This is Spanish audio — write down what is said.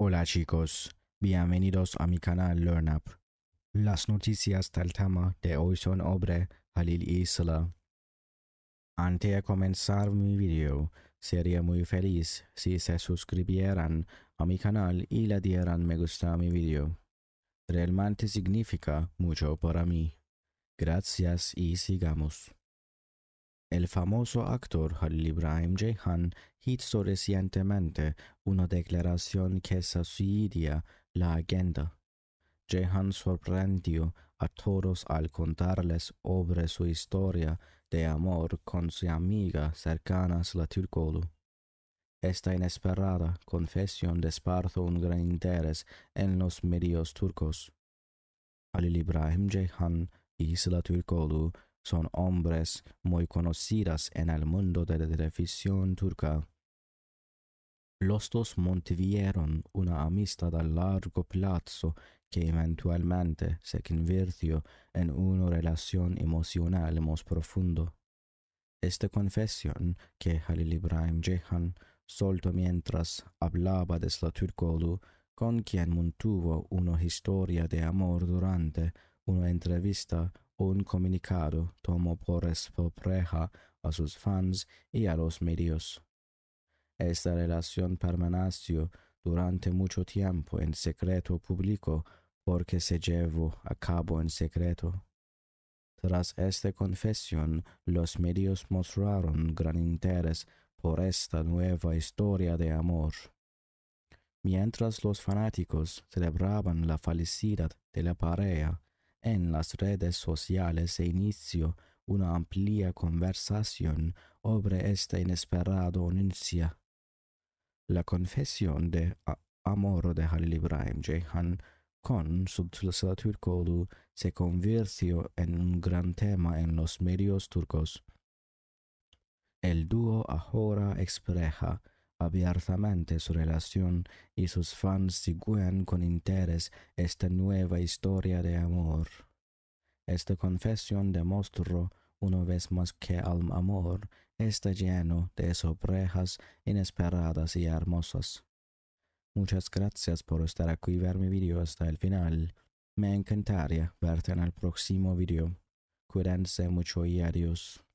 Hola chicos, bienvenidos a mi canal LearnUp. Las noticias del tema de hoy son sobre Halil Isla. Antes de comenzar mi video, sería muy feliz si se suscribieran a mi canal y le dieran me gusta a mi video. Realmente significa mucho para mí. Gracias y sigamos. El famoso actor Halil Ibrahim Ceyhan hizo recientemente una declaración que subsidia la agenda. Jehan sorprendió a todos al contarles sobre su historia de amor con su amiga cercana Slaturkolu. Esta inesperada confesión despertó un gran interés en los medios turcos. Halil Ibrahim Ceyhan y son hombres muy conocidas en el mundo de la televisión turca. Los dos mantuvieron una amistad a largo plazo que eventualmente se convirtió en una relación emocional más profunda. Esta confesión que Halil Ibrahim Jehan soltó mientras hablaba de Slaturkolu, con quien mantuvo una historia de amor durante una entrevista un comunicado tomó por sorpresa a sus fans y a los medios. Esta relación permaneció durante mucho tiempo en secreto público porque se llevó a cabo en secreto. Tras esta confesión, los medios mostraron gran interés por esta nueva historia de amor. Mientras los fanáticos celebraban la felicidad de la pareja, en las redes sociales se inició una amplia conversación sobre esta inesperada anuncia. La confesión de amor de Halil Ibrahim Ceyhan con Subtulasa se convirtió en un gran tema en los medios turcos. El dúo ahora expresa abiertamente su relación y sus fans siguen con interés esta nueva historia de amor. Esta confesión demostró una vez más que el amor está lleno de sorpresas inesperadas y hermosas. Muchas gracias por estar aquí y ver mi video hasta el final. Me encantaría verte en el próximo video. Cuídense mucho y adiós.